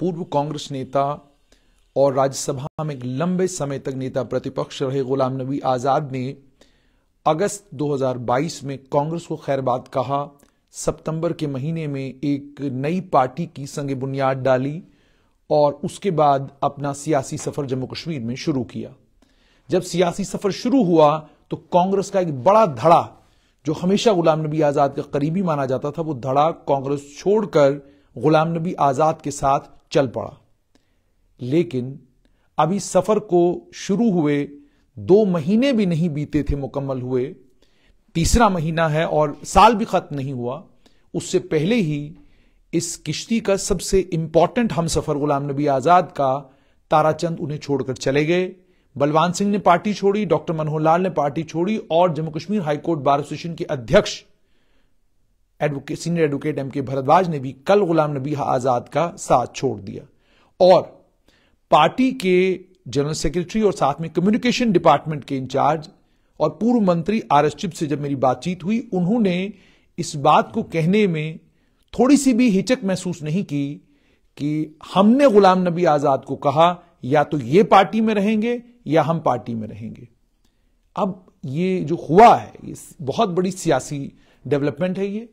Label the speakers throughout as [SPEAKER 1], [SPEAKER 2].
[SPEAKER 1] पूर्व कांग्रेस नेता और राज्यसभा में एक लंबे समय तक नेता प्रतिपक्ष रहे गुलाम नबी आज़ाद ने अगस्त 2022 में कांग्रेस को खैरबाद कहा सितंबर के महीने में एक नई पार्टी की संग बुनियाद डाली और उसके बाद अपना सियासी सफर जम्मू कश्मीर में शुरू किया जब सियासी सफर शुरू हुआ तो कांग्रेस का एक बड़ा धड़ा जो हमेशा गुलाम नबी आजाद का करीबी माना जाता था वो धड़ा कांग्रेस छोड़कर गुलाम नबी आज़ाद के साथ चल पड़ा लेकिन अभी सफ़र को शुरू हुए दो महीने भी नहीं बीते थे मुकम्मल हुए तीसरा महीना है और साल भी ख़त्म नहीं हुआ उससे पहले ही इस किश्ती का सबसे इंपॉर्टेंट हम सफ़र गुलाम नबी आज़ाद का ताराचंद उन्हें छोड़कर चले गए बलवान सिंह ने पार्टी छोड़ी डॉक्टर मनोहर लाल ने पार्टी छोड़ी और Jammu Kashmir high court bar association के अध्यक्ष एडवोकेट सीनियर एडवोकेट एम के भरद्वाज ने भी कल गुलाम नबी आज़ाद का साथ छोड़ दिया और पार्टी के जनरल सेक्रेटरी और साथ में कम्युनिकेशन डिपार्टमेंट के इंचार्ज और पूर्व मंत्री आर एस चिप से जब मेरी बातचीत हुई उन्होंने इस बात को कहने में थोड़ी सी भी हिचक महसूस नहीं की कि हमने गुलाम नबी आज़ाद को कहा या तो ये पार्टी में रहेंगे या हम पार्टी में रहेंगे अब ये जो हुआ है ये बहुत बड़ी सियासी डेवलपमेंट है ये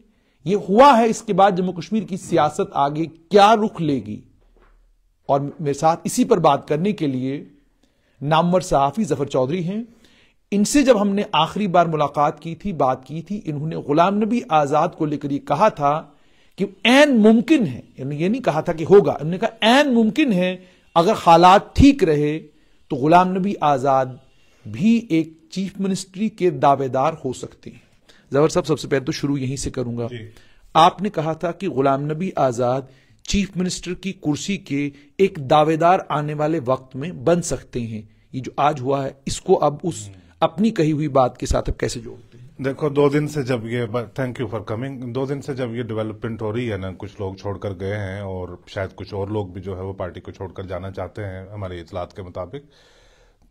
[SPEAKER 1] ये हुआ है इसके बाद जम्मू कश्मीर की सियासत आगे क्या रुख लेगी और मेरे साथ इसी पर बात करने के लिए नामवर सहाफ़ी जफर चौधरी हैं इनसे जब हमने आखिरी बार मुलाकात की थी बात की थी इन्होंने गुलाम नबी आज़ाद को लेकर यह कहा था कि एन मुमकिन है ये नहीं कहा था कि होगा इन्होंने कहा एन मुमकिन है अगर हालात ठीक रहे तो गुलाम नबी आज़ाद भी एक चीफ मिनिस्ट्री के दावेदार हो सकते हैं जवर साहब सबसे पहले तो शुरू यहीं से करूंगा आपने कहा था कि गुलाम नबी आजाद चीफ मिनिस्टर की कुर्सी के एक दावेदार आने वाले वक्त में बन सकते हैं ये जो आज हुआ है इसको अब उस अपनी कही हुई बात के साथ अब कैसे जोड़ते हैं देखो दो दिन
[SPEAKER 2] से जब ये थैंक यू फॉर कमिंग दो दिन से जब ये डेवलपमेंट हो रही है ना कुछ लोग छोड़कर गए हैं और शायद कुछ और लोग भी जो है वो पार्टी को छोड़कर जाना चाहते हैं हमारे इतलात के मुताबिक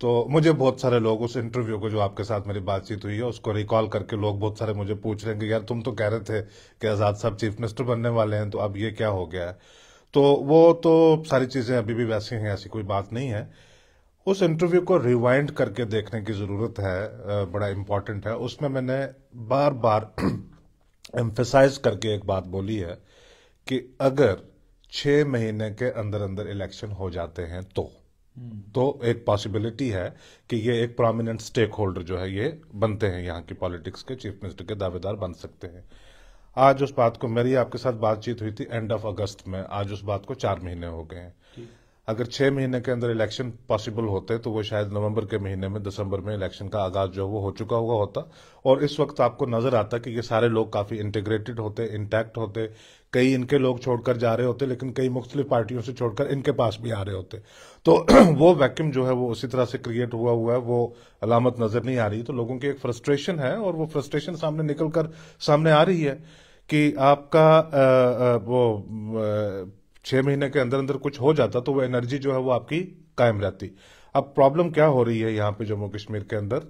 [SPEAKER 2] तो मुझे बहुत सारे लोग उस इंटरव्यू को जो आपके साथ मेरी बातचीत हुई है उसको रिकॉल करके लोग बहुत सारे मुझे पूछ रहे हैं कि यार तुम तो कह रहे थे कि आज़ाद साहब चीफ मिनिस्टर बनने वाले हैं तो अब ये क्या हो गया है तो वो तो सारी चीज़ें अभी भी वैसी हैं ऐसी कोई बात नहीं है उस इंटरव्यू को रिवाइंड करके देखने की ज़रूरत है बड़ा इम्पॉर्टेंट है उसमें मैंने बार बार एम्फेसाइज करके एक बात बोली है कि अगर छः महीने के अंदर अंदर इलेक्शन हो जाते हैं तो तो एक पॉसिबिलिटी है कि ये एक प्रोमिनेंट स्टेक होल्डर जो है ये बनते हैं यहाँ की पॉलिटिक्स के चीफ मिनिस्टर के दावेदार बन सकते हैं आज उस बात को मेरी आपके साथ बातचीत हुई थी एंड ऑफ अगस्त में आज उस बात को चार महीने हो गए हैं अगर छह महीने के अंदर इलेक्शन पॉसिबल होते तो वो शायद नवंबर के महीने में दिसंबर में इलेक्शन का आगाज जो है वो हो चुका हुआ होता और इस वक्त आपको नजर आता कि ये सारे लोग काफी इंटीग्रेटेड होते इंटैक्ट होते कई इनके लोग छोड़कर जा रहे होते लेकिन कई मुख्तलिफ पार्टियों से छोड़कर इनके पास भी आ रहे होते तो वो वैक्यूम जो है वो उसी तरह से क्रिएट हुआ हुआ है वो अलामत नजर नहीं आ रही तो लोगों की एक फ्रस्ट्रेशन है और वो फ्रस्ट्रेशन सामने निकल कर सामने आ रही है कि आपका वो छह महीने के अंदर अंदर कुछ हो जाता तो वो एनर्जी जो है वो आपकी कायम रहती अब प्रॉब्लम क्या हो रही है यहाँ पे जम्मू कश्मीर के अंदर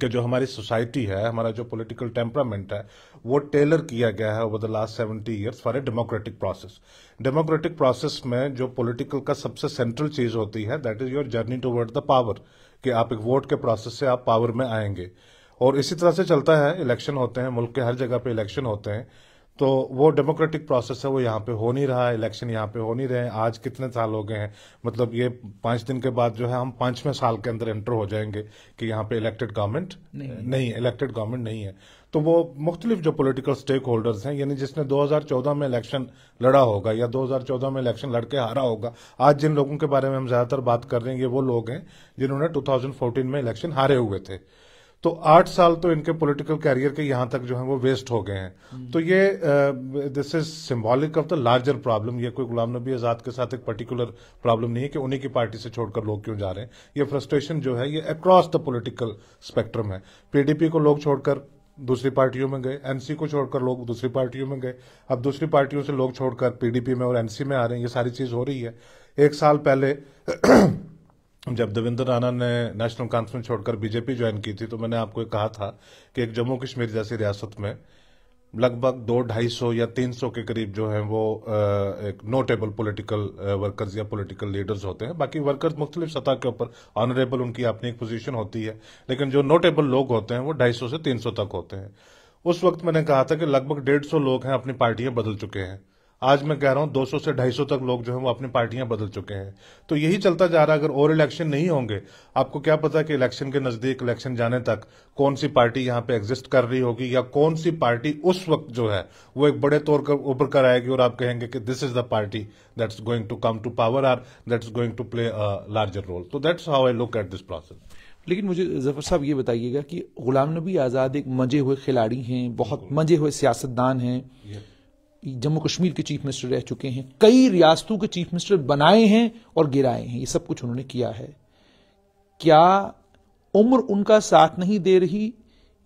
[SPEAKER 2] कि जो हमारी सोसाइटी है हमारा जो पॉलिटिकल टेम्परामेंट है वो टेलर किया गया है over the last seventy years for a democratic process democratic process में जो पॉलिटिकल का सबसे सेंट्रल चीज होती है that is your journey toward the power कि आप एक वोट के प्रोसेस से आप पावर में आएंगे और इसी तरह से चलता है इलेक्शन होते हैं मुल्क के हर जगह पे इलेक्शन होते हैं तो वो डेमोक्रेटिक प्रोसेस है वो यहाँ पे हो नहीं रहा है इलेक्शन यहाँ पे हो नहीं रहे हैं आज कितने साल हो गए हैं मतलब ये पांच दिन के बाद जो है हम पांचवें साल के अंदर एंटर हो जाएंगे कि यहाँ पे इलेक्टेड गवर्नमेंट नहीं है इलेक्टेड गवर्नमेंट नहीं है तो वो मुख्तलिफ जो पॉलिटिकल स्टेक होल्डर्स हैं यानी जिसने 2014 में इलेक्शन लड़ा होगा या 2014 में इलेक्शन लड़के हारा होगा आज जिन लोगों के बारे में हम ज्यादातर बात कर रहे हैं ये वो लोग हैं जिन्होंने 2014 में इलेक्शन हारे हुए थे तो आठ साल तो इनके पॉलिटिकल कैरियर के यहां तक जो है वो वेस्ट हो गए हैं हम्म। तो ये this is symbolic of the larger problem ये कोई गुलाम नबी आज़ाद के साथ एक पर्टिकुलर प्रॉब्लम नहीं है कि उन्हीं की पार्टी से छोड़कर लोग क्यों जा रहे हैं ये फ्रस्ट्रेशन जो है ये अक्रॉस द पोलिटिकल स्पेक्ट्रम है पीडीपी को लोग छोड़कर दूसरी पार्टियों में गए एनसी को छोड़कर लोग दूसरी पार्टियों में गए अब दूसरी पार्टियों से लोग छोड़कर पीडीपी में और एनसी में आ रहे हैं ये सारी चीज़ हो रही है एक साल पहले जब देवेंद्र राणा ने नेशनल कॉन्फ्रेंस छोड़कर बीजेपी ज्वाइन की थी तो मैंने आपको कहा था कि एक जम्मू कश्मीर जैसी रियासत में लगभग दो ढाई सौ या तीन सौ के करीब जो है वो एक नोटेबल पॉलिटिकल वर्कर्स या पॉलिटिकल लीडर्स होते हैं बाकी वर्कर्स मुख्तलिफ सतह के ऊपर ऑनरेबल उनकी अपनी एक पोजीशन होती है लेकिन जो नोटेबल लोग होते हैं वो ढाई सौ से तीन सौ तक होते हैं उस वक्त मैंने कहा था कि लगभग डेढ़ सौ लोग हैं अपनी पार्टियां बदल चुके हैं आज मैं कह रहा हूँ 200 से 250 तक लोग जो है वो अपनी पार्टियां बदल चुके हैं तो यही चलता जा रहा है अगर और इलेक्शन नहीं होंगे आपको क्या पता कि इलेक्शन के नजदीक इलेक्शन जाने तक कौन सी पार्टी यहां पे एग्जिस्ट कर रही होगी या कौन सी पार्टी उस वक्त जो है वो एक बड़े तौर पर उभर कर आएगी और आप कहेंगे कि this is the party that's going to come to power or that's going to play larger role तो that's how I look at this process
[SPEAKER 1] लेकिन मुझे जफर साहब ये बताइएगा कि गुलाम नबी आज़ाद एक मजे हुए खिलाड़ी हैं बहुत मजे हुए सियासतदान हैं जम्मू कश्मीर के चीफ मिनिस्टर रह चुके हैं कई रियासतों के चीफ मिनिस्टर बनाए हैं और गिराए हैं ये सब कुछ उन्होंने किया है क्या उम्र उनका साथ नहीं दे रही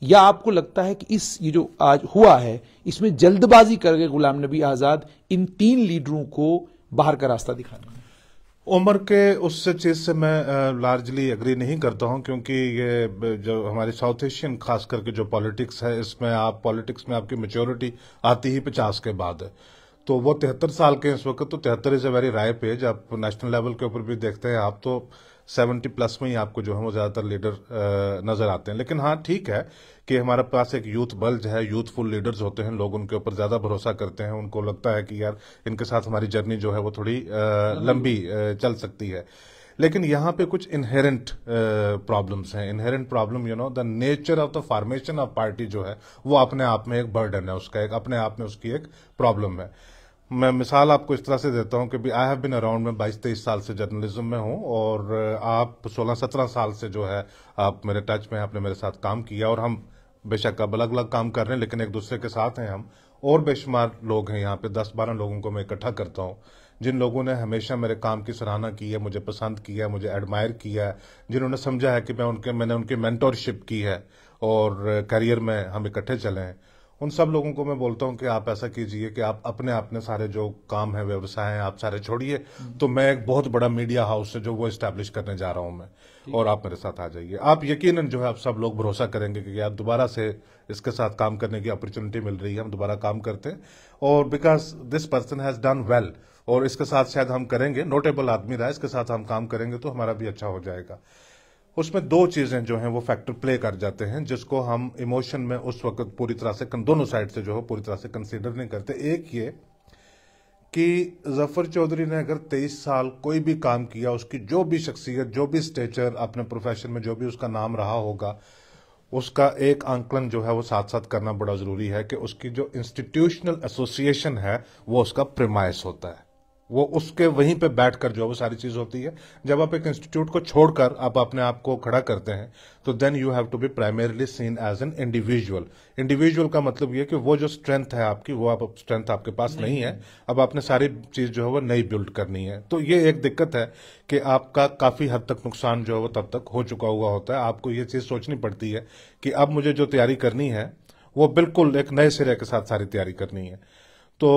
[SPEAKER 1] या आपको लगता है कि इस ये जो आज हुआ है इसमें जल्दबाजी करके गुलाम नबी आजाद इन तीन लीडरों को बाहर का रास्ता दिखाना उम्र के उस चीज़ से मैं
[SPEAKER 2] लार्जली एग्री नहीं करता हूं क्योंकि ये जो हमारी साउथ एशियन खास करके जो पॉलिटिक्स है इसमें आप पॉलिटिक्स में आपकी मेच्योरिटी आती ही पचास के बाद है तो वो तिहत्तर साल के इस वक्त तो तिहत्तर इज़ अ वेरी राय पेज आप नेशनल लेवल के ऊपर भी देखते हैं आप तो सेवेंटी प्लस में ही आपको जो है वो ज़्यादातर लीडर नज़र आते हैं लेकिन हाँ ठीक है कि हमारे पास एक यूथ बल्ज है यूथफुल लीडर्स होते हैं लोग उनके ऊपर ज़्यादा भरोसा करते हैं उनको लगता है कि यार इनके साथ हमारी जर्नी जो है वो थोड़ी लंबी चल सकती है लेकिन यहाँ पे कुछ इनहेरेंट प्रॉब्लम्स हैं inherent problem you know the nature of the formation of party जो है वो अपने आप में एक बर्डन है उसका एक अपने आप में उसकी एक प्रॉब्लम है मैं मिसाल आपको इस तरह से देता हूं कि आई हैव बिन अराउंड मैं बाईस तेईस साल से जर्नलिज्म में हूं और आप सोलह सत्रह साल से जो है आप मेरे टच में आपने मेरे साथ काम किया और हम बेशक अब अलग अलग काम कर रहे हैं लेकिन एक दूसरे के साथ हैं हम और बेशुमार लोग हैं यहाँ पे दस बारह लोगों को मैं इकट्ठा करता हूँ जिन लोगों ने हमेशा मेरे काम की सराहना की है मुझे पसंद किया है मुझे एडमायर किया है जिन्होंने समझा है कि मैं उनके मैंने उनकी मैंटोरशिप की है और करियर में हम इकट्ठे चले हैं उन सब लोगों को मैं बोलता हूँ कि आप ऐसा कीजिए कि आप अपने अपने सारे जो काम है व्यवसाय हैं आप सारे छोड़िए तो मैं एक बहुत बड़ा मीडिया हाउस है जो वो इस्टेब्लिश करने जा रहा हूँ मैं और आप मेरे साथ आ जाइए आप यकीनन जो है आप सब लोग भरोसा करेंगे कि आप दोबारा से इसके साथ काम करने की अपॉर्चुनिटी मिल रही है हम दोबारा काम करते हैं और because this person has done well और इसके साथ शायद हम करेंगे नोटेबल आदमी रहा इसके साथ हम काम करेंगे तो हमारा भी अच्छा हो जाएगा उसमें दो चीजें जो हैं वो फैक्टर प्ले कर जाते हैं जिसको हम इमोशन में उस वक्त पूरी तरह से दोनों साइड से जो है पूरी तरह से कंसिडर नहीं करते एक ये कि जफर चौधरी ने अगर 23 साल कोई भी काम किया उसकी जो भी शख्सियत जो भी स्टेचर अपने प्रोफेशन में जो भी उसका नाम रहा होगा उसका एक आंकलन जो है वो साथ साथ करना बड़ा ज़रूरी है कि उसकी जो इंस्टीट्यूशनल एसोसिएशन है वो उसका प्रिमाइस होता है वो उसके वहीं पे कर जो है वो सारी चीज होती है जब आप एक इंस्टीट्यूट को छोड़कर आप अपने आप को खड़ा करते हैं तो then you have to be primarily seen as an individual individual का मतलब ये कि वो जो स्ट्रेंथ है आपकी वो आप स्ट्रेंथ आपके पास नहीं, नहीं है अब आपने सारी चीज जो है वो नई बिल्ड करनी है तो ये एक दिक्कत है कि आपका काफी हद तक नुकसान जो है वो तब तक हो चुका हुआ होता है आपको ये चीज सोचनी पड़ती है कि अब मुझे जो तैयारी करनी है वो बिल्कुल एक नए सिरे के साथ सारी तैयारी करनी है तो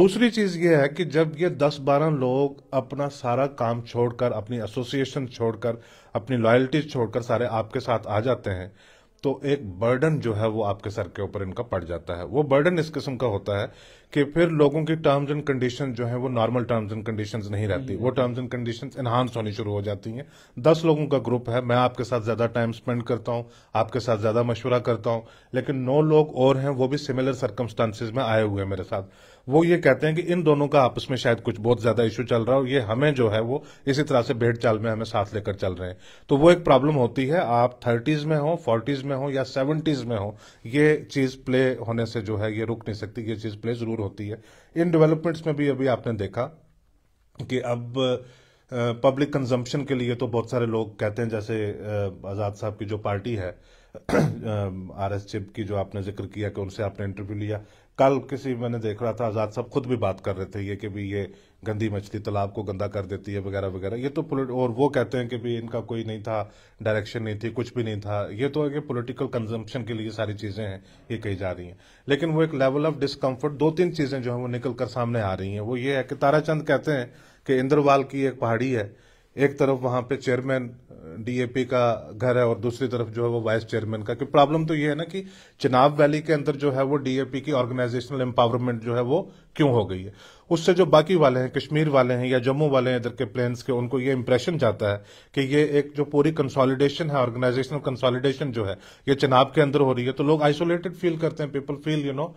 [SPEAKER 2] दूसरी चीज ये है कि जब ये 10-12 लोग अपना सारा काम छोड़कर अपनी एसोसिएशन छोड़कर अपनी लॉयल्टी छोड़कर सारे आपके साथ आ जाते हैं तो एक बर्डन जो है वो आपके सर के ऊपर इनका पड़ जाता है वो बर्डन इस किस्म का होता है कि फिर लोगों की टर्म्स एंड कंडीशन जो है वो नॉर्मल टर्म्स एंड कंडीशन नहीं रहती वो टर्म्स एंड कंडीशन एनहांस होनी शुरू हो जाती हैं दस लोगों का ग्रुप है मैं आपके साथ ज्यादा टाइम स्पेंड करता हूँ आपके साथ ज्यादा मशवरा करता हूँ लेकिन नौ लोग और हैं वो भी सिमिलर सर्कमस्टांसिस में आए हुए हैं मेरे साथ वो ये कहते हैं कि इन दोनों का आपस में शायद कुछ बहुत ज्यादा इश्यू चल रहा है और ये हमें जो है वो इसी तरह से भेड़ चाल में हमें साथ लेकर चल रहे हैं तो वो एक प्रॉब्लम होती है आप थर्टीज में हो फोर्टीज में हो या सेवेंटीज में हो ये चीज प्ले होने से जो है ये रुक नहीं सकती ये चीज प्ले जरूर होती है इन डेवलपमेंट्स में भी अभी आपने देखा कि अब पब्लिक कंजम्पशन के लिए तो बहुत सारे लोग कहते हैं जैसे आज़ाद साहब की जो पार्टी है आर एस चिप की जो आपने जिक्र किया कि उनसे आपने इंटरव्यू लिया कल किसी मैंने देख रहा था आज़ाद साहब खुद भी बात कर रहे थे ये कि भी ये गंदी मछली तालाब को गंदा कर देती है वगैरह वगैरह ये तो और वो कहते हैं कि भी इनका कोई नहीं था डायरेक्शन नहीं थी कुछ भी नहीं था ये तो है कि पोलिटिकल कंजम्पशन के लिए सारी चीज़ें हैं ये कही जा रही हैं लेकिन वो एक लेवल ऑफ डिस्कम्फर्ट दो तीन चीज़ें जो हैं वो निकल सामने आ रही हैं वो ये है कि ताराचंद कहते हैं कि इंद्रवाल की एक पहाड़ी है एक तरफ वहां पे चेयरमैन डीएपी का घर है और दूसरी तरफ जो है वो वाइस चेयरमैन का क्योंकि प्रॉब्लम तो ये है ना कि चिनाब वैली के अंदर जो है वो डीएपी की ऑर्गेनाइजेशनल एम्पावरमेंट जो है वो क्यों हो गई है उससे जो बाकी वाले हैं कश्मीर वाले हैं या जम्मू वाले हैं इधर के प्लेन्स के उनको ये इंप्रेशन जाता है कि ये एक जो पूरी कंसोलिडेशन है ऑर्गेनाइजेशनल कंसोलिडेशन जो है ये चिनाब के अंदर हो रही है तो लोग आइसोलेटेड फील करते हैं people feel you know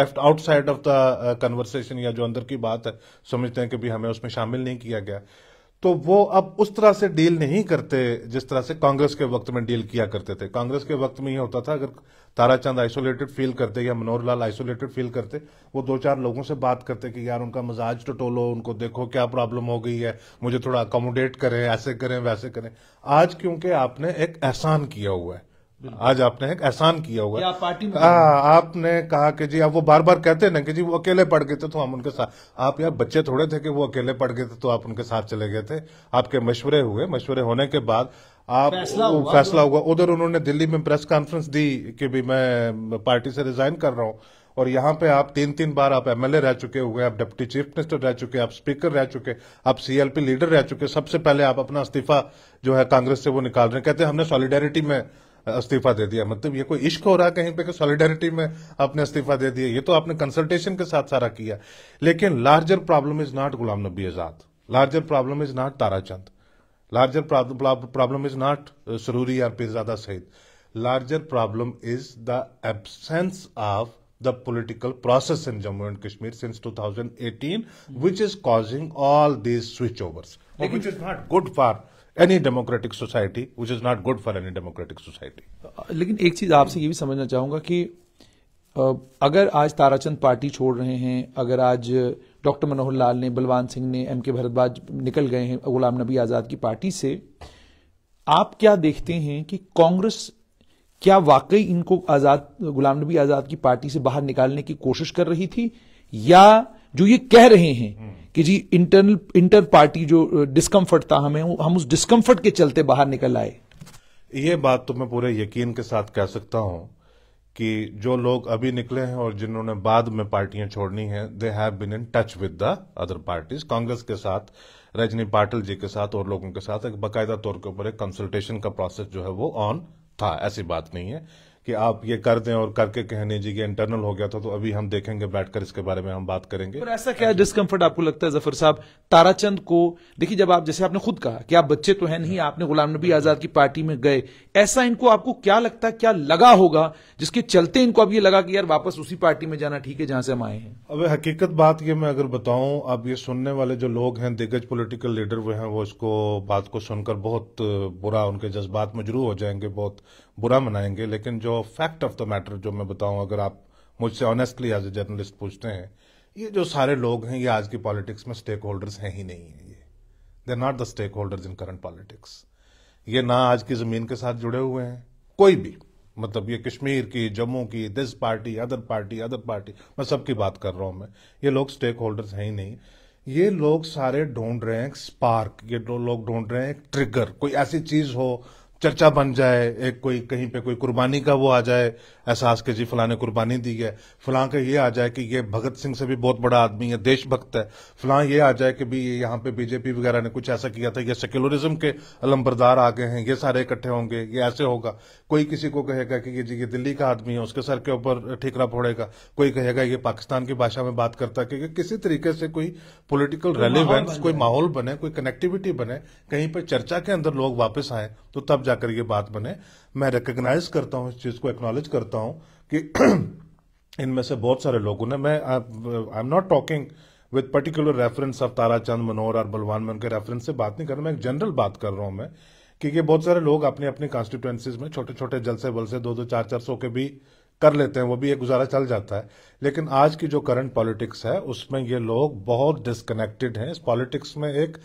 [SPEAKER 2] left outside of the conversation या जो अंदर की बात है समझते हैं कि भी हमें उसमें शामिल नहीं किया गया तो वो अब उस तरह से डील नहीं करते जिस तरह से कांग्रेस के वक्त में डील किया करते थे कांग्रेस के वक्त में ये होता था अगर ताराचंद आइसोलेटेड फील करते या मनोहर लाल आइसोलेटेड फील करते वो दो चार लोगों से बात करते कि यार उनका मजाज तो टोलो उनको देखो क्या प्रॉब्लम हो गई है मुझे थोड़ा अकोमोडेट करें ऐसे करें वैसे करें आज क्योंकि आपने एक एहसान किया हुआ है आज आपने एक एहसान किया हुआ पार्टी में आ, आपने कहा कि जी आप वो बार बार कहते ना कि जी वो अकेले पड़ गए थे तो हम उनके साथ आप यार बच्चे थोड़े थे कि वो अकेले पड़ गए थे तो आप उनके साथ चले गए थे आपके मशवरे हुए मशवरे होने के बाद आप फैसला तो- हुआ, उधर उन्होंने दिल्ली में प्रेस कॉन्फ्रेंस दी कि भी मैं पार्टी से रिजाइन कर रहा हूँ और यहाँ पे आप तीन तीन बार आप एमएलए रह चुके हुए आप डिप्टी चीफ मिनिस्टर रह चुके आप स्पीकर रह चुके आप सीएलपी लीडर रह चुके सबसे पहले आप अपना इस्तीफा जो है कांग्रेस से वो निकाल रहे हैं कहते हैं हमने सॉलिडेरिटी में इस्तीफा दे दिया मतलब ये कोई इश्क हो रहा कहीं पे कि सॉलिडेरिटी में आपने इस्तीफा दे दिया ये तो आपने कंसल्टेशन के साथ सारा किया लेकिन larger problem is not Ghulam Nabi Azad larger problem is not Tarachand larger problem is not Saroori or Peerzada सहित larger problem is the absence of the political process in Jammu and Kashmir since two thousand eighteen which is causing all these switch overs which is not good for any democratic society which is not good for any democratic society
[SPEAKER 1] लेकिन एक चीज आपसे ये भी समझना चाहूंगा कि uh, अगर आज ताराचंद पार्टी छोड़ रहे हैं अगर आज डॉक्टर मनोहर लाल ने बलवान सिंह ने एम के भरद्वाज निकल गए हैं गुलाम नबी आजाद की पार्टी से आप क्या देखते हैं कि कांग्रेस क्या वाकई इनको आजाद गुलाम नबी आजाद की पार्टी से बाहर निकालने की कोशिश कर रही थी या जो ये कह रहे हैं हम्म। कि जी इंटरनल इंटर पार्टी जो डिस्कम्फर्ट था हमें हम उस डिस्कम्फर्ट के चलते बाहर निकल आए
[SPEAKER 2] ये बात तो मैं पूरे यकीन के साथ कह सकता हूं कि जो लोग अभी निकले हैं और जिन्होंने बाद में पार्टियां छोड़नी हैं they have been in touch with the other parties Congress के साथ रजनी पाटिल जी के साथ और लोगों के साथ एक बाकायदा तौर के ऊपर एक कंसल्टेशन का प्रोसेस जो है वो ऑन था ऐसी बात नहीं है कि आप ये कर दें और करके कहने जी कि इंटरनल हो गया था तो अभी हम देखेंगे बैठकर इसके बारे में हम बात करेंगे पर ऐसा क्या डिस्कम्फर्ट आपको
[SPEAKER 1] लगता है जफर साहब ताराचंद को देखिए जब आप जैसे आपने खुद कहा कि आप बच्चे तो है नहीं आपने गुलाम नबी आजाद की पार्टी में गए ऐसा इनको आपको क्या लगता है क्या लगा होगा जिसके चलते इनको अब ये लगा कि यार वापस उसी पार्टी में जाना ठीक है जहां से हम आए हैं
[SPEAKER 2] अब हकीकत बात ये मैं अगर बताऊं अब ये सुनने वाले जो लोग हैं दिग्गज पोलिटिकल लीडर वो हैं वो इसको बात को सुनकर बहुत बुरा उनके जज्बात मजरू हो जाएंगे बहुत बुरा मनाएंगे लेकिन जो फैक्ट ऑफ द मैटर जो मैं बताऊं अगर आप मुझसे ऑनेस्टली एज ए जर्नलिस्ट पूछते हैं ये जो सारे लोग हैं ये आज की पॉलिटिक्स में स्टेक होल्डर्स हैं ही नहीं है ये they not the stakeholders in current politics ये ना आज की ज़मीन के साथ जुड़े हुए हैं कोई भी मतलब ये कश्मीर की जम्मू की this party other party other party मैं सबकी बात कर रहा हूं मैं ये लोग स्टेक होल्डर्स हैं ही नहीं ये लोग सारे ढूंढ रहे हैं स्पार्क ये लोग ढूंढ रहे हैं एक ट्रिगर कोई ऐसी चीज़ हो चर्चा बन जाए एक कोई कहीं पे कोई कुर्बानी का वो आ जाए एहसास के जी फलाने कुर्बानी दी है फलां का ये आ जाए कि ये भगत सिंह से भी बहुत बड़ा आदमी है देशभक्त है फलां ये आ जाए कि भी ये यहाँ पे बीजेपी वगैरह ने कुछ ऐसा किया था ये सेक्युलरिज्म के अलम्बरदार आ गए हैं ये सारे इकट्ठे होंगे ये ऐसे होगा कोई किसी को कहेगा कि ये जी ये दिल्ली का आदमी है उसके सर के ऊपर ठीकरा फोड़ेगा कोई कहेगा ये पाकिस्तान की भाषा में बात करता कि किसी तरीके से कोई पोलिटिकल रेलिवेंस कोई माहौल बने कोई कनेक्टिविटी बने कहीं पर चर्चा के अंदर लोग वापस आए तो तब जाए जाकर ये बात बने मैं रिकग्नाइज करता हूं इस चीज़ को एक्नोलेज करता हूं कि इनमें से बहुत सारे लोगों ने मैं I am not talking with particular reference of Tarachand Manohar और बलवान में उनके रेफरेंस से बात नहीं कर रहा मैं एक जनरल बात कर रहा हूं मैं क्योंकि बहुत सारे लोग अपने अपने कॉन्स्टिट्यूएंसीज में छोटे छोटे जलसे बलसे दो दो चार चार सौ के भी कर लेते हैं वो भी एक गुजारा चल जाता है लेकिन आज की जो करंट पॉलिटिक्स है उसमें ये लोग बहुत डिस्कनेक्टेड हैं इस पॉलिटिक्स में एक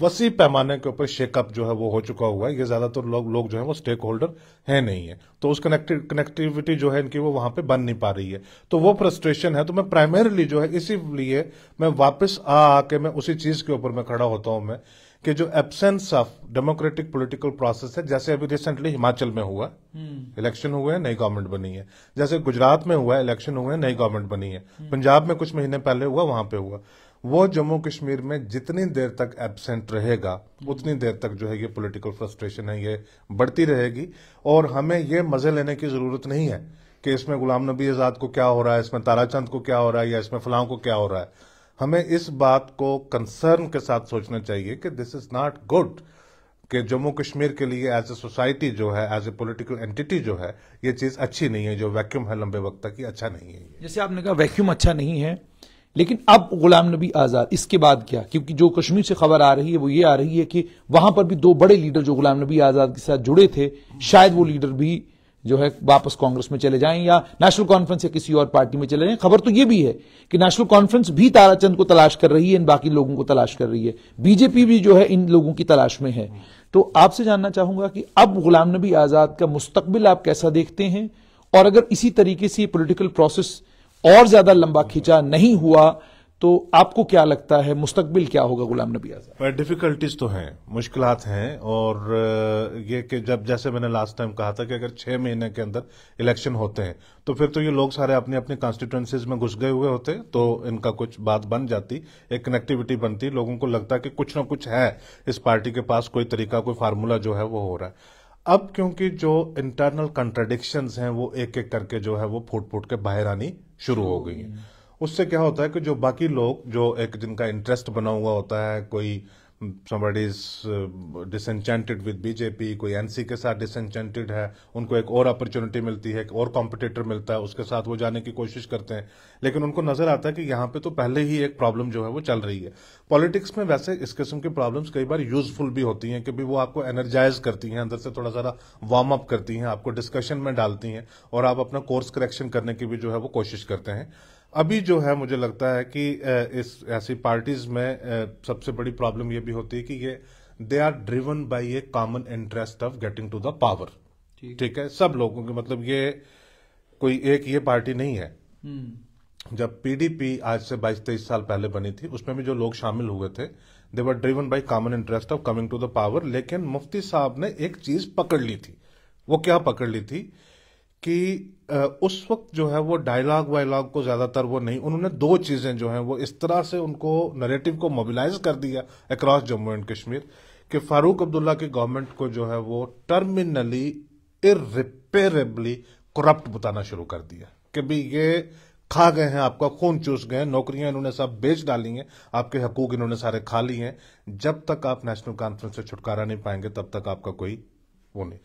[SPEAKER 2] वसी पैमाने के ऊपर शेकअप जो है वो हो चुका हुआ है ये ज़्यादातर तो लोग लोग जो है वो स्टेक होल्डर है नहीं है तो उस कनेक्टिव कनेक्टिविटी जो है इनकी वो वहां पे बन नहीं पा रही है तो वो फ्रस्ट्रेशन है तो मैं प्राइमरीली जो है इसीलिए मैं वापस आ आके मैं उसी चीज़ के ऊपर मैं खड़ा होता हूं मैं कि जो absence of democratic political process है जैसे अभी रिसेंटली हिमाचल में हुआ इलेक्शन हम्म। हुए हैं नई गवर्नमेंट बनी है जैसे गुजरात में हुआ इलेक्शन हुए हैं नई गवर्नमेंट बनी है हम्म। पंजाब में कुछ महीने पहले हुआ वहां पे हुआ वो जम्मू कश्मीर में जितनी देर तक एबसेंट रहेगा उतनी देर तक जो है ये पॉलिटिकल फ्रस्ट्रेशन है ये बढ़ती रहेगी और हमें ये मजे लेने की जरूरत नहीं है कि इसमें गुलाम नबी आज़ाद को क्या हो रहा है इसमें ताराचंद को क्या हो रहा है या इसमें फलाओं को क्या हो रहा है हमें इस बात को कंसर्न के साथ सोचना चाहिए कि दिस इज नॉट गुड कि जम्मू कश्मीर के लिए एज ए सोसाइटी जो है एज ए पॉलिटिकल एंटिटी जो है ये चीज़ अच्छी नहीं है जो वैक्यूम है लंबे वक्त तक ये अच्छा नहीं है
[SPEAKER 1] जैसे आपने कहा वैक्यूम अच्छा नहीं है लेकिन अब गुलाम नबी आज़ाद इसके बाद क्या क्योंकि जो कश्मीर से खबर आ रही है वो ये आ रही है कि वहां पर भी दो बड़े लीडर जो गुलाम नबी आज़ाद के साथ जुड़े थे शायद वो लीडर भी जो है वापस कांग्रेस में चले जाएं या नेशनल कॉन्फ्रेंस या किसी और पार्टी में चले जाएं खबर तो ये भी है कि नेशनल कॉन्फ्रेंस भी ताराचंद को तलाश कर रही है इन बाकी लोगों को तलाश कर रही है बीजेपी भी जो है इन लोगों की तलाश में है तो आपसे जानना चाहूंगा कि अब गुलाम नबी आज़ाद का मुस्तबिल आप कैसा देखते हैं और अगर इसी तरीके से ये पोलिटिकल प्रोसेस और ज्यादा लंबा खींचा नहीं हुआ तो आपको क्या लगता है मुस्तकबिल क्या होगा गुलाम नबी
[SPEAKER 2] आजाद डिफिकल्टीज तो हैं मुश्किल हैं और ये कि जब जैसे मैंने लास्ट टाइम कहा था कि अगर छह महीने के अंदर इलेक्शन होते हैं तो फिर तो ये लोग सारे अपने अपने कॉन्स्टिट्यूंसीज में घुस गए हुए होते तो इनका कुछ बात बन जाती एक कनेक्टिविटी बनती लोगों को लगता कि कुछ ना कुछ है इस पार्टी के पास कोई तरीका कोई फार्मूला जो है वो हो रहा है अब क्योंकि जो इंटरनल कंट्रडिक्शंस हैं वो एक एक करके जो है वो फूट फूट के बाहर आनी शुरू हो गई है हम्म। उससे क्या होता है कि जो बाकी लोग जो एक जिनका इंटरेस्ट बना हुआ होता है कोई somebody is uh, disenchanted with BJP कोई एनसी के साथ डिसनचेंटेड है उनको एक और अपॉर्चुनिटी मिलती है एक और कॉम्पिटेटर मिलता है उसके साथ वो जाने की कोशिश करते हैं लेकिन उनको नजर आता है कि यहाँ पे तो पहले ही एक प्रॉब्लम जो है वो चल रही है पॉलिटिक्स में वैसे इस किस्म की प्रॉब्लम्स कई बार यूजफुल भी होती हैं क्योंकि वो आपको एनर्जाइज करती हैं अंदर से थोड़ा सारा वार्म अप करती हैं आपको डिस्कशन में डालती हैं और आप अपना कोर्स करेक्शन करने की भी जो है वो कोशिश करते हैं अभी जो है मुझे लगता है कि इस ऐसी पार्टीज में सबसे बड़ी प्रॉब्लम ये भी होती है कि ये they are driven by a common interest of getting to the power ठीक है सब लोगों के मतलब ये कोई एक ये पार्टी नहीं है
[SPEAKER 1] हम्म।
[SPEAKER 2] जब पीडीपी आज से 22 तेईस साल पहले बनी थी उसमें भी जो लोग शामिल हुए थे they were driven by common interest of coming to the power लेकिन मुफ्ती साहब ने एक चीज पकड़ ली थी वो क्या पकड़ ली थी कि उस वक्त जो है वो डायलॉग वायलॉग को ज़्यादातर वो नहीं उन्होंने दो चीज़ें जो हैं वो इस तरह से उनको नरेटिव को मोबिलाइज कर दिया अक्रॉस जम्मू एंड कश्मीर कि फारूक अब्दुल्ला की गवर्नमेंट को जो है वो टर्मिनली इिपेरेबली करप्ट बताना शुरू कर दिया कि भाई ये खा गए हैं आपका खून चूस गए हैं नौकरियां इन्होंने सब बेच डाली हैं आपके हकूक इन्होंने सारे खा लिए हैं जब तक आप नेशनल कॉन्फ्रेंस से छुटकारा नहीं पाएंगे तब तक आपका कोई वो नहीं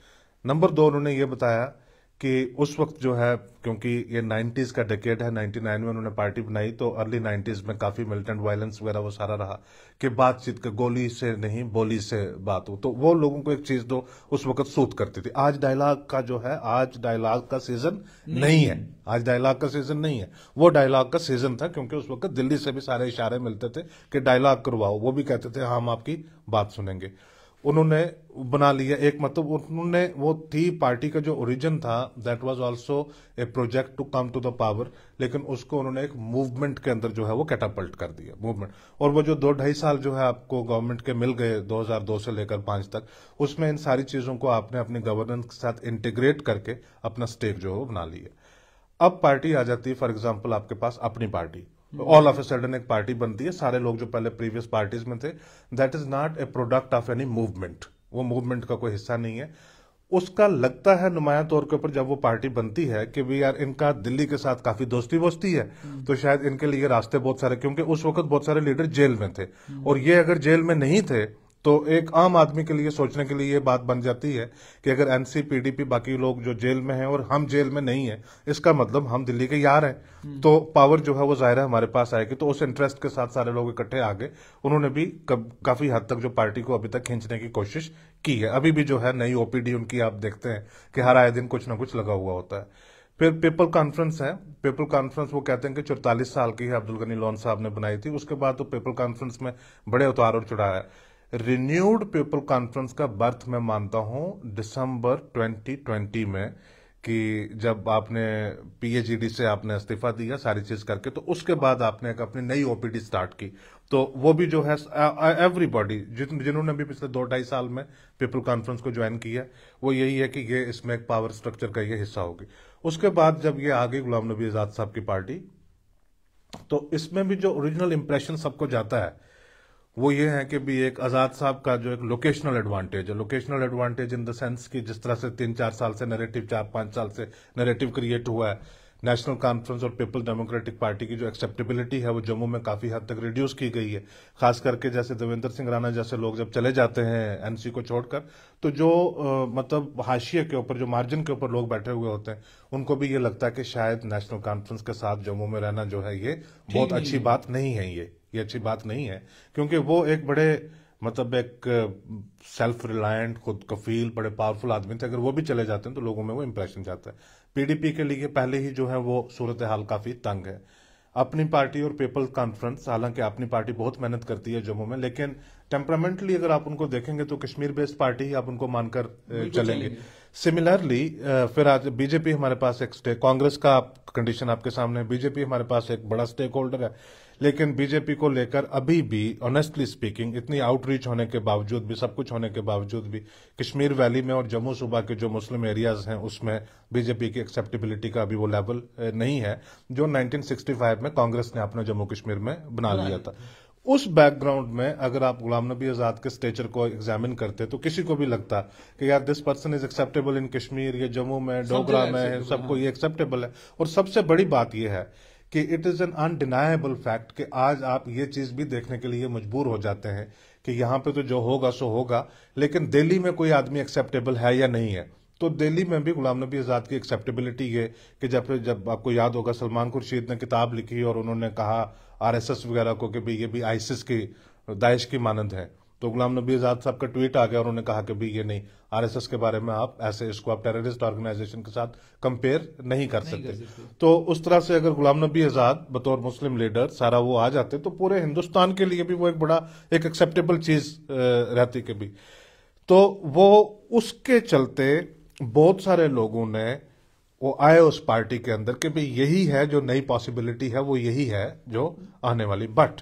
[SPEAKER 2] नंबर दो उन्होंने ये बताया कि उस वक्त जो है क्योंकि ये 90s का डेकेड है 99 में उन्होंने पार्टी बनाई तो अर्ली 90s में काफ़ी मिलिटेंट वायलेंस वगैरह वो सारा रहा कि बातचीत का गोली से नहीं बोली से बात हो तो वो लोगों को एक चीज़ दो उस वक्त सूत करती थी आज डायलॉग का जो है आज डायलॉग का सीजन नहीं, नहीं है आज डायलॉग का सीजन नहीं है वो डायलॉग का सीजन था क्योंकि उस वक्त दिल्ली से भी सारे इशारे मिलते थे कि डायलॉग करवाओ वो भी कहते थे हाँ, हम आपकी बात सुनेंगे उन्होंने बना लिया एक मतलब उन्होंने वो थी पार्टी का जो ओरिजिन था that was also a project to come to the power लेकिन उसको उन्होंने एक मूवमेंट के अंदर जो है वो कैटापल्ट कर दिया मूवमेंट और वो जो दो ढाई साल जो है आपको गवर्नमेंट के मिल गए 2002 से लेकर पांच तक उसमें इन सारी चीजों को आपने अपने गवर्नेंस के साथ इंटीग्रेट करके अपना स्टेक जो है वो बना लिया अब पार्टी आ जाती है फॉर एग्जाम्पल आपके पास Apni party all of a sudden एक पार्टी बनती है सारे लोग जो पहले प्रीवियस पार्टीज में थे that is not a product of any movement वो मूवमेंट का कोई हिस्सा नहीं है उसका लगता है नुमाया तौर के ऊपर जब वो पार्टी बनती है कि भी यार इनका दिल्ली के साथ काफी दोस्ती वोस्ती है हम्म। तो शायद इनके लिए रास्ते बहुत सारे क्योंकि उस वक्त बहुत सारे लीडर जेल में थे और ये अगर जेल में नहीं थे तो एक आम आदमी के लिए सोचने के लिए ये बात बन जाती है कि अगर एनसी पीडीपी बाकी लोग जो जेल में हैं और हम जेल में नहीं है इसका मतलब हम दिल्ली के यार हैं हम्म। तो पावर जो है वो जाहिर है हमारे पास आएगी तो उस इंटरेस्ट के साथ सारे लोग इकट्ठे आ गए उन्होंने भी काफी हद तक जो पार्टी को अभी तक खींचने की कोशिश की है अभी भी जो है नई ओपीडी उनकी आप देखते हैं कि हर आए दिन कुछ ना कुछ लगा हुआ होता है फिर पीपल कॉन्फ्रेंस है पीपल कॉन्फ्रेंस वो कहते हैं कि चौतालीस साल की है अब्दुल गनी लोन साहब ने बनाई थी उसके बाद तो पीपल कॉन्फ्रेंस में बड़े उतार और चढ़ाया रिन्यूड पीपल कॉन्फ्रेंस का बर्थ मैं मानता हूं दिसंबर 2020 में कि जब आपने पीएचईडी से आपने इस्तीफा दिया सारी चीज करके तो उसके बाद आपने एक अपनी नई ओपीडी स्टार्ट की तो वो भी जो है एवरीबॉडी जिन्होंने भी पिछले दो ढाई साल में पीपल कॉन्फ्रेंस को ज्वाइन किया वो यही है कि ये इसमें एक पावर स्ट्रक्चर का ये हिस्सा होगी उसके बाद जब ये आ गई गुलाम नबी आजाद साहब की पार्टी तो इसमें भी जो ओरिजिनल इंप्रेशन सबको जाता है वो ये है कि भी एक आज़ाद साहब का जो एक लोकेशनल एडवांटेज है locational advantage in the sense कि जिस तरह से तीन चार साल से नैरेटिव चार पांच साल से नैरेटिव क्रिएट हुआ है नेशनल कॉन्फ्रेंस और पीपल डेमोक्रेटिक पार्टी की जो एक्सेप्टेबिलिटी है वो जम्मू में काफ़ी हद तक रिड्यूस की गई है खास करके जैसे देवेंद्र सिंह राणा जैसे लोग जब चले जाते हैं एनसी को छोड़कर तो जो आ, मतलब हाशिए के ऊपर जो मार्जिन के ऊपर लोग बैठे हुए होते हैं उनको भी ये लगता है कि शायद नेशनल कॉन्फ्रेंस के साथ जम्मू में रहना जो है ये बहुत अच्छी बात नहीं है ये ये अच्छी बात नहीं है क्योंकि वो एक बड़े मतलब एक सेल्फ रिलायंट खुद कफील बड़े पावरफुल आदमी थे अगर वो भी चले जाते हैं तो लोगों में वो इम्प्रेशन जाता है पीडीपी के लिए पहले ही जो है वो सूरत हाल काफ़ी तंग है अपनी पार्टी और पीपल्स कॉन्फ्रेंस हालांकि अपनी पार्टी बहुत मेहनत करती है जम्मू में लेकिन टेम्परामेंटली अगर आप उनको देखेंगे तो कश्मीर बेस्ड पार्टी ही आप उनको मानकर चलेंगे सिमिलरली फिर आज बीजेपी हमारे पास एक स्टेक कांग्रेस का कंडीशन आपके सामने बीजेपी हमारे पास एक बड़ा स्टेक होल्डर है लेकिन बीजेपी को लेकर अभी भी ऑनेस्टली स्पीकिंग इतनी आउटरीच होने के बावजूद भी सब कुछ होने के बावजूद भी कश्मीर वैली में और जम्मू सूबा के जो मुस्लिम एरियाज हैं उसमें बीजेपी की एक्सेप्टेबिलिटी का अभी वो लेवल नहीं है जो 1965 में कांग्रेस ने अपने जम्मू कश्मीर में बना लिया था उस बैकग्राउंड में अगर आप गुलाम नबी आजाद के स्टेचर को एग्जामिन करते तो किसी को भी लगता कि यार this person is acceptable in Kashmir या जम्मू में डोगरा में सबको हाँ। ये एक्सेप्टेबल है और सबसे बड़ी बात यह है कि it is an undeniable fact कि आज आप ये चीज़ भी देखने के लिए मजबूर हो जाते हैं कि यहाँ पे तो जो होगा सो होगा लेकिन दिल्ली में कोई आदमी एक्सेप्टेबल है या नहीं है तो दिल्ली में भी गुलाम नबी आज़ाद की एक्सेप्टेबिलिटी है कि जब जब आपको याद होगा सलमान खुर्शीद ने किताब लिखी और उन्होंने कहा आरएसएस वगैरह को कि भाई ये भी आईसिस की दाइश की मानंद है तो गुलाम नबी आज़ाद साहब का ट्वीट आ गया और उन्होंने कहा कि भी ये नहीं आरएसएस के बारे में आप ऐसे इसको आप टेररिस्ट ऑर्गेनाइजेशन के साथ कंपेयर नहीं कर नहीं सकते तो उस तरह से अगर गुलाम नबी आज़ाद बतौर मुस्लिम लीडर सारा वो आ जाते तो पूरे हिंदुस्तान के लिए भी वो एक बड़ा एक एक्सेप्टेबल चीज़ रहती कभी तो वो उसके चलते बहुत सारे लोगों ने वो आए उस पार्टी के अंदर कि भाई यही है जो नई पॉसिबिलिटी है वो यही है जो आने वाली बट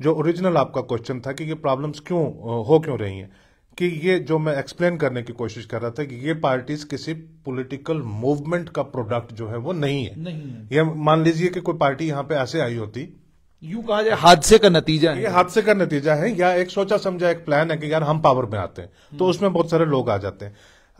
[SPEAKER 2] जो ओरिजिनल आपका क्वेश्चन था कि ये प्रॉब्लम्स क्यों हो क्यों रही हैं कि ये जो मैं एक्सप्लेन करने की कोशिश कर रहा था कि ये पार्टीज किसी पॉलिटिकल मूवमेंट का प्रोडक्ट जो है वो नहीं है, नहीं है। ये मान लीजिए कि कोई पार्टी यहाँ पे ऐसे आई होती
[SPEAKER 1] यू कहा जाए हादसे
[SPEAKER 2] का नतीजा है ये हादसे का नतीजा है या एक सोचा समझा एक प्लान है कि यार हम पावर में आते हैं तो हम्म। उसमें बहुत सारे लोग आ जाते हैं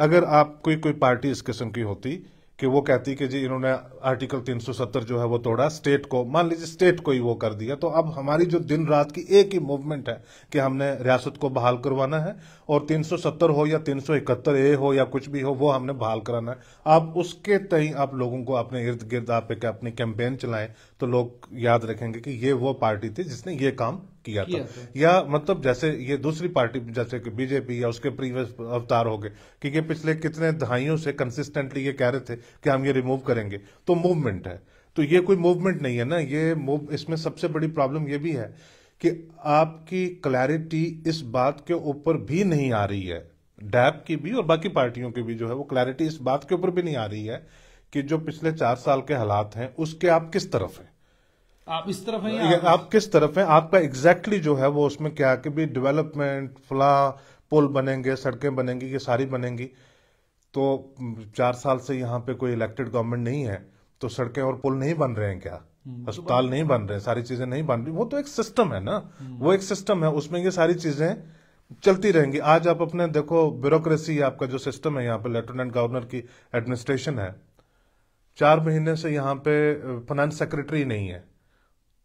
[SPEAKER 2] अगर आप कोई कोई पार्टी इस किस्म की होती कि वो कहती कि जी इन्होंने आर्टिकल 370 जो है वो तोड़ा स्टेट को मान लीजिए स्टेट को ही वो कर दिया तो अब हमारी जो दिन रात की एक ही मूवमेंट है कि हमने रियासत को बहाल करवाना है और 370 हो या 371 ए हो या कुछ भी हो वो हमने बहाल कराना है आप उसके तय आप लोगों को अपने इर्द गिर्द आप एक अपनी कैंपेन चलाएं तो लोग याद रखेंगे कि ये वो पार्टी थी जिसने ये काम किया था या मतलब जैसे ये दूसरी पार्टी जैसे कि बीजेपी या उसके प्रीवियस अवतार हो गए कि ये पिछले कितने दहाइयों से कंसिस्टेंटली ये कह रहे थे कि हम ये रिमूव करेंगे तो मूवमेंट है तो ये कोई मूवमेंट नहीं है ना ये मूव इसमें सबसे बड़ी प्रॉब्लम ये भी है कि आपकी क्लैरिटी इस बात के ऊपर भी नहीं आ रही है डैप की भी और बाकी पार्टियों की भी जो है वो क्लैरिटी इस बात के ऊपर भी नहीं आ रही है कि जो पिछले चार साल के हालात हैं उसके आप किस तरफ हैं
[SPEAKER 1] आप इस तरफ हैं या आप
[SPEAKER 2] किस तरफ हैं आपका एग्जैक्टली exactly जो है वो उसमें क्या कि भी डेवलपमेंट फ्ला पुल बनेंगे सड़कें बनेंगी ये सारी बनेंगी तो चार साल से यहाँ पे कोई इलेक्टेड गवर्नमेंट नहीं है तो सड़कें और पुल नहीं बन रहे हैं क्या हम्म, तो अस्पताल नहीं बन रहे सारी चीजें नहीं बन रही वो तो एक सिस्टम है ना हम्म। वो एक सिस्टम है उसमें ये सारी चीजें चलती रहेंगी आज आप अपने देखो ब्यूरोक्रेसी आपका जो सिस्टम है यहाँ पे लेफ्टिनेंट गवर्नर की एडमिनिस्ट्रेशन है चार महीने से यहाँ पे फाइनेंस uh, सेक्रेटरी नहीं है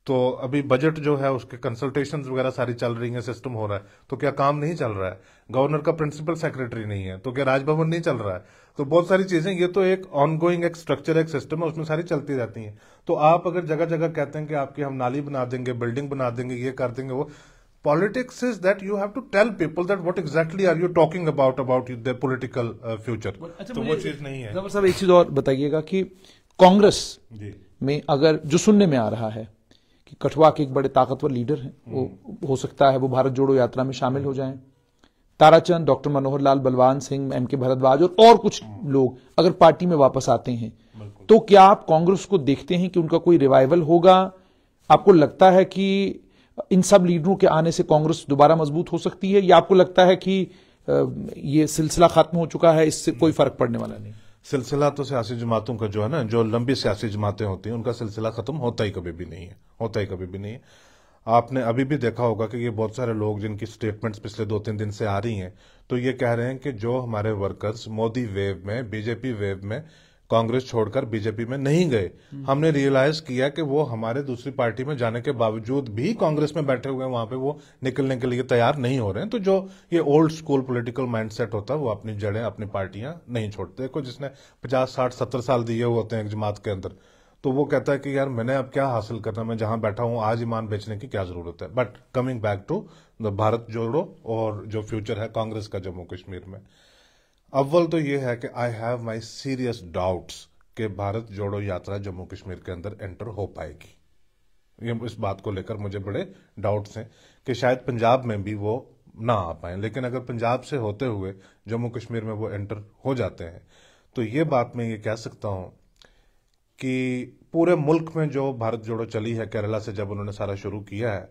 [SPEAKER 2] तो अभी बजट जो है उसके कंसल्टेशन वगैरह सारी चल रही है सिस्टम हो रहा है तो क्या काम नहीं चल रहा है गवर्नर का प्रिंसिपल सेक्रेटरी नहीं है तो क्या राजभवन नहीं चल रहा है तो बहुत सारी चीजें ये तो एक ऑनगोइंग एक स्ट्रक्चर एक सिस्टम है उसमें सारी चलती रहती हैं तो आप अगर जगह जगह कहते हैं कि आपकी हम नाली बना देंगे बिल्डिंग बना देंगे ये कर देंगे वो politics is that you have to tell people that what exactly are you talking about about the
[SPEAKER 1] political future अच्छा तो वो चीज नहीं है साहब एक चीज और बताइएगा कि कांग्रेस में अगर जो सुनने में आ रहा है कि कठुआ के एक बड़े ताकतवर लीडर हैं वो हो सकता है वो भारत जोड़ो यात्रा में शामिल हो जाएं ताराचंद डॉक्टर मनोहर लाल बलवान सिंह एम के भरद्वाज और, और कुछ लोग अगर पार्टी में वापस आते हैं तो क्या आप कांग्रेस को देखते हैं कि उनका कोई रिवाइवल होगा आपको लगता है कि इन सब लीडरों के आने से कांग्रेस दोबारा मजबूत हो सकती है या आपको लगता है कि ये सिलसिला खत्म हो चुका है इससे कोई फर्क पड़ने वाला नहीं
[SPEAKER 2] सिलसिला तो सियासी जमातों का जो है ना जो लंबी सियासी जमातें होती हैं उनका सिलसिला ख़त्म होता ही कभी भी नहीं है होता ही कभी भी नहीं है आपने अभी भी देखा होगा कि ये बहुत सारे लोग जिनकी स्टेटमेंट्स पिछले दो तीन दिन से आ रही हैं तो ये कह रहे हैं कि जो हमारे वर्कर्स मोदी वेव में बीजेपी वेव में कांग्रेस छोड़कर बीजेपी में नहीं गए हमने रियलाइज किया कि वो हमारे दूसरी पार्टी में जाने के बावजूद भी कांग्रेस में बैठे हुए हैं वहां पे वो निकलने के लिए तैयार नहीं हो रहे हैं तो जो ये ओल्ड स्कूल पॉलिटिकल माइंडसेट होता है वो अपनी जड़ें अपनी पार्टियां नहीं छोड़ते देखो जिसने पचास साठ सत्तर साल दिए होते हैं एक जमात के अंदर तो वो कहता है कि यार मैंने अब क्या हासिल करना मैं जहां बैठा हूं आज ईमान बेचने की क्या जरूरत है but coming back to Bharat Jodo और जो फ्यूचर है कांग्रेस का जम्मू कश्मीर में अव्वल तो ये है कि I have my serious doubts कि भारत जोड़ो यात्रा जम्मू कश्मीर के अंदर एंटर हो पाएगी ये इस बात को लेकर मुझे बड़े डाउट्स हैं कि शायद पंजाब में भी वो ना आ पाए लेकिन अगर पंजाब से होते हुए जम्मू कश्मीर में वो एंटर हो जाते हैं तो ये बात मैं ये कह सकता हूँ कि पूरे मुल्क में जो भारत जोड़ो चली है केरला से जब उन्होंने सारा शुरू किया है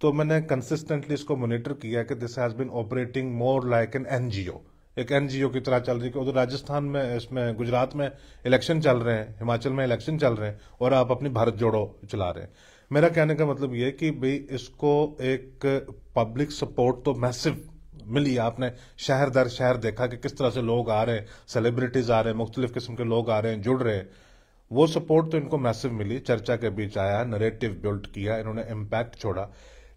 [SPEAKER 2] तो मैंने कंसिस्टेंटली इसको मॉनिटर किया कि this has been operating more like an NGO एक एनजीओ की तरह चल रही है उधर राजस्थान में इसमें गुजरात में इलेक्शन चल रहे हैं हिमाचल में इलेक्शन चल रहे हैं और आप अपनी भारत जोड़ो चला रहे हैं मेरा कहने का मतलब ये कि भाई इसको एक पब्लिक सपोर्ट तो मैसिव मिली आपने शहर दर शहर देखा कि किस तरह से लोग आ रहे हैं सेलिब्रिटीज आ रहे हैं मुख्तलिफ किस्म के लोग आ रहे हैं जुड़ रहे हैं वो सपोर्ट तो इनको मैसिव मिली चर्चा के बीच आया नरेटिव बिल्ड किया इन्होंने इम्पैक्ट छोड़ा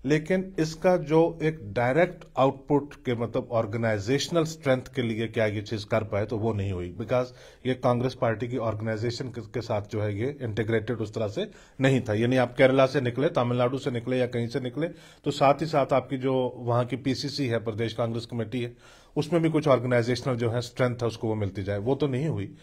[SPEAKER 2] लेकिन इसका जो एक डायरेक्ट आउटपुट के मतलब ऑर्गेनाइजेशनल स्ट्रेंथ के लिए क्या ये चीज कर पाए तो वो नहीं हुई बिकॉज ये कांग्रेस पार्टी की ऑर्गेनाइजेशन के साथ जो है ये इंटीग्रेटेड उस तरह से नहीं था यानी आप केरला से निकले तमिलनाडु से निकले या कहीं से निकले तो साथ ही साथ आपकी जो वहां की पीसीसी है प्रदेश कांग्रेस कमेटी है उसमें भी कुछ ऑर्गेनाइजेशनल जो है स्ट्रेंथ है उसको वो मिलती जाए वो तो नहीं हुई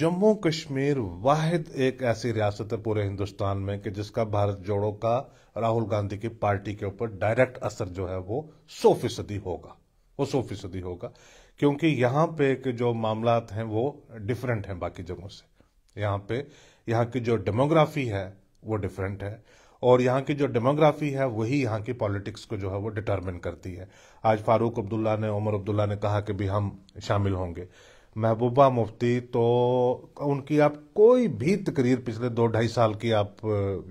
[SPEAKER 2] जम्मू कश्मीर वाहिद एक ऐसी रियासत है पूरे हिंदुस्तान में कि जिसका भारत जोड़ो का राहुल गांधी की पार्टी के ऊपर डायरेक्ट असर जो है वो सौ फीसदी होगा वो सौ फीसदी होगा क्योंकि यहाँ पे के जो मामला हैं वो डिफरेंट हैं बाकी जगहों से यहाँ पे यहाँ की जो डेमोग्राफी है वो डिफरेंट है और यहाँ की जो डेमोग्राफी है वही यहाँ की पॉलिटिक्स को जो है वो डिटर्मिन करती है आज फारूक अब्दुल्ला ने उमर अब्दुल्ला ने कहा कि भी हम शामिल होंगे महबूबा मुफ्ती तो उनकी आप कोई भी तकरीर पिछले दो ढाई साल की आप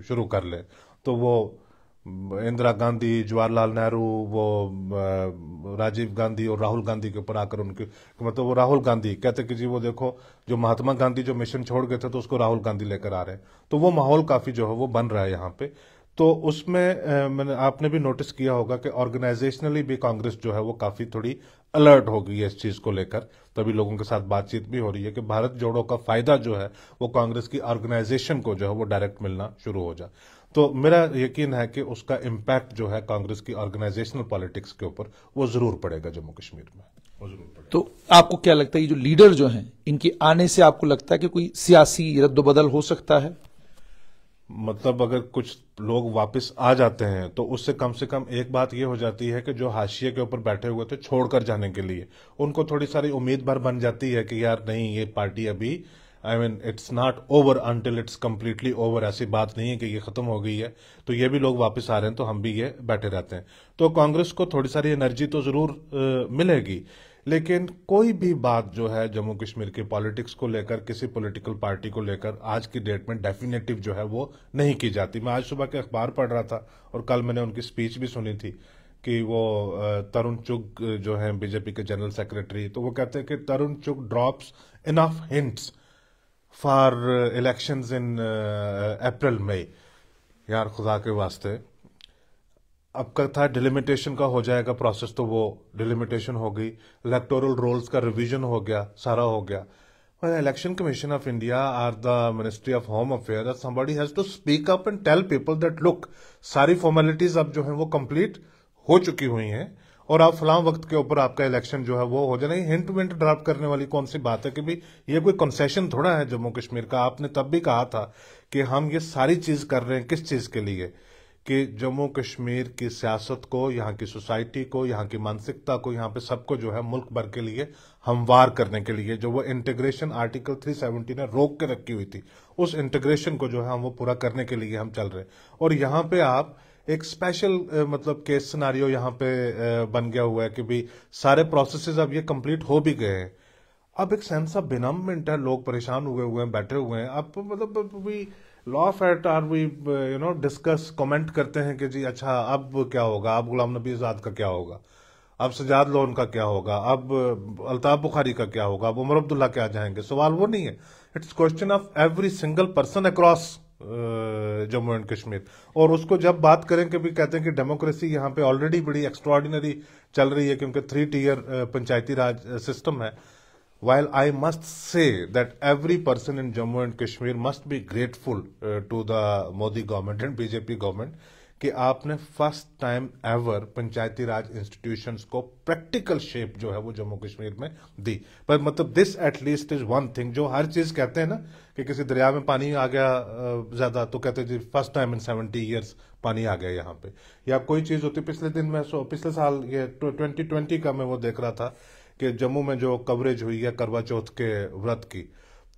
[SPEAKER 2] शुरू कर लें तो वो इंदिरा गांधी जवाहरलाल नेहरू वो राजीव गांधी और राहुल गांधी के ऊपर आकर उनके मतलब तो वो राहुल गांधी कहते कि जी वो देखो जो महात्मा गांधी जो मिशन छोड़ गए थे तो उसको राहुल गांधी लेकर आ रहे हैं तो वो माहौल काफ़ी जो है वो बन रहा है यहाँ पे तो उसमें मैंने आपने भी नोटिस किया होगा कि ऑर्गेनाइजेशनली भी कांग्रेस जो है वो काफ़ी थोड़ी अलर्ट होगी इस चीज को लेकर तभी लोगों के साथ बातचीत भी हो रही है कि भारत जोड़ो का फायदा जो है वो कांग्रेस की ऑर्गेनाइजेशन को जो है वो डायरेक्ट मिलना शुरू हो जाए तो मेरा यकीन है कि उसका इम्पैक्ट जो है कांग्रेस की ऑर्गेनाइजेशनल पॉलिटिक्स के ऊपर वो जरूर पड़ेगा जम्मू कश्मीर में वो जरूर पड़ेगा
[SPEAKER 1] तो आपको क्या लगता है ये जो लीडर जो हैं इनके आने से आपको लगता है कि कोई सियासी रद्दबदल हो सकता है
[SPEAKER 2] मतलब अगर कुछ लोग वापस आ जाते हैं तो उससे कम से कम एक बात ये हो जाती है कि जो हाशिए के ऊपर बैठे हुए थे छोड़कर जाने के लिए उनको थोड़ी सारी उम्मीद भर बन जाती है कि यार नहीं ये पार्टी अभी I mean it's not over until it's completely over ऐसी बात नहीं है कि ये खत्म हो गई है तो ये भी लोग वापस आ रहे हैं तो हम भी ये बैठे रहते हैं तो कांग्रेस को थोड़ी सारी एनर्जी तो जरूर uh, मिलेगी लेकिन कोई भी बात जो है जम्मू कश्मीर की पॉलिटिक्स को लेकर किसी पॉलिटिकल पार्टी को लेकर आज की डेट में डेफिनेटिव जो है वो नहीं की जाती मैं आज सुबह के अखबार पढ़ रहा था और कल मैंने उनकी स्पीच भी सुनी थी कि वो तरुण चुग जो है बीजेपी के जनरल सेक्रेटरी तो वो कहते हैं कि Tarun Chugh drops enough hints for elections in April मई यार खुदा के वास्ते आपका था डिलिमिटेशन का हो जाएगा प्रोसेस तो वो डिलिमिटेशन हो गई इलेक्टोरल रोल्स का रिवीजन हो गया सारा हो गया election commission of India or the ministry of home affair somebody has to speak up and tell people that look सारी फॉर्मेलिटीज अब जो है वो complete हो चुकी हुई हैं और आप फलाम वक्त के ऊपर आपका इलेक्शन जो है वो हो जाए हिंट विंट ड्राफ्ट करने वाली कौन सी बात है कि भाई ये कोई कंसेशन थोड़ा है जम्मू कश्मीर का आपने तब भी कहा था कि हम ये सारी चीज कर रहे हैं किस चीज के लिए कि जम्मू कश्मीर की सियासत को यहाँ की सोसाइटी को यहाँ की मानसिकता को यहाँ पे सबको जो है मुल्क भर के लिए हमवार करने के लिए जो वो इंटीग्रेशन आर्टिकल 370 ने रोक के रखी हुई थी उस इंटीग्रेशन को जो है हम वो पूरा करने के लिए हम चल रहे और यहाँ पे आप एक स्पेशल मतलब केस सिनारियो यहाँ पे बन गया हुआ है कि भाई सारे प्रोसेस अब ये कंप्लीट हो भी गए हैं अब एक सेंस ऑफ बिनमेंट है लोग परेशान हुए हुए हैं बैठे हुए हैं अब मतलब भी law of or we you know discuss comment करते हैं कि जी अच्छा अब क्या होगा अब गुलाम नबी आज़ाद का क्या होगा अब सजाद लोन का क्या होगा अब अल्ताफ बुखारी का क्या होगा अब उमर अब्दुल्ला क्या जाएंगे सवाल वो नहीं है it's question of every single person across Jammu and Kashmir और उसको जब बात करें कि भी कहते हैं कि डेमोक्रेसी यहाँ पे ऑलरेडी बड़ी एक्स्ट्रॉर्डिनरी चल रही है क्योंकि three tier Panchayati Raj system है while I must say that every person in Jammu and Kashmir must be grateful uh, to the Modi government and BJP government कि आपने first time ever Panchayati Raj institutions को practical shape जो है वो जम्मू कश्मीर में दी पर मतलब this at least is one thing जो हर चीज कहते हैं ना कि किसी दरिया में पानी आ गया uh, ज्यादा तो कहते हैं जी first time in seventy years पानी आ गया यहाँ पे या कोई चीज होती पिछले दिन में पिछले साल ये ट्वेंटी ट्वेंटी का मैं वो देख रहा था कि जम्मू में जो कवरेज हुई है करवा चौथ के व्रत की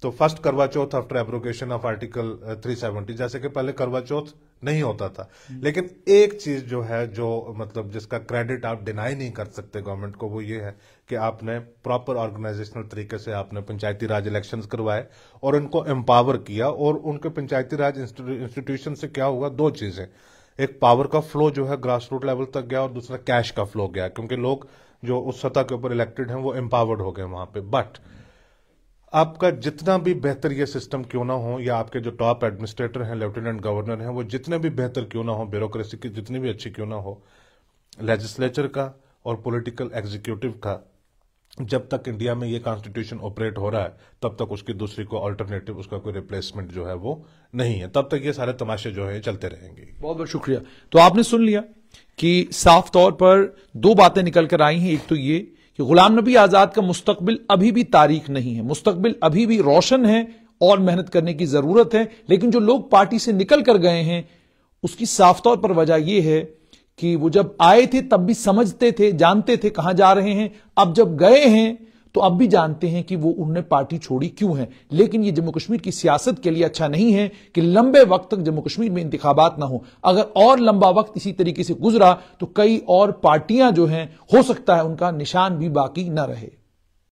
[SPEAKER 2] तो first Karva Chauth after abrogation of article 370 जैसे कि पहले करवा चौथ नहीं होता था हम्म। लेकिन एक चीज जो है जो मतलब जिसका क्रेडिट आप डिनाई नहीं कर सकते गवर्नमेंट को वो ये है कि आपने प्रॉपर ऑर्गेनाइजेशनल तरीके से आपने पंचायती राज इलेक्शंस करवाए और उनको एम्पावर किया और उनके पंचायती राज इंस्टीट्यूशन से क्या हुआ दो चीजें एक पावर का फ्लो जो है ग्रास रूट लेवल तक गया और दूसरा कैश का फ्लो गया क्योंकि लोग जो उस सतह के ऊपर इलेक्टेड हैं वो एम्पावर्ड हो गए वहां पे बट आपका जितना भी बेहतर ये सिस्टम क्यों ना हो या आपके जो टॉप एडमिनिस्ट्रेटर हैं लेफ्टिनेंट गवर्नर हैं वो जितने भी बेहतर क्यों ना हो ब्यूरोक्रेसी की जितनी भी अच्छी क्यों ना हो लेजिस्लेचर का और पॉलिटिकल एग्जीक्यूटिव का जब तक इंडिया में ये कॉन्स्टिट्यूशन ऑपरेट हो रहा है तब तक उसकी दूसरी को अल्टरनेटिव उसका कोई रिप्लेसमेंट जो
[SPEAKER 1] है वो नहीं है तब तक ये सारे तमाशे जो है चलते रहेंगे बहुत बहुत शुक्रिया तो आपने सुन लिया कि साफ तौर पर दो बातें निकल कर आई हैं एक तो ये कि गुलाम नबी आजाद का मुस्तबिल अभी भी तारीख नहीं है मुस्तबिल अभी भी रोशन है और मेहनत करने की जरूरत है लेकिन जो लोग पार्टी से निकल कर गए हैं उसकी साफ तौर पर वजह यह है कि वो जब आए थे तब भी समझते थे जानते थे कहां जा रहे हैं अब जब गए हैं तो अब भी जानते हैं कि वो उन्होंने पार्टी छोड़ी क्यों है लेकिन ये जम्मू कश्मीर की सियासत के लिए अच्छा नहीं है कि लंबे वक्त तक जम्मू कश्मीर में इंतबात ना हो अगर और लंबा वक्त इसी तरीके से गुजरा तो कई और पार्टियां जो हैं हो सकता है उनका निशान भी बाकी ना रहे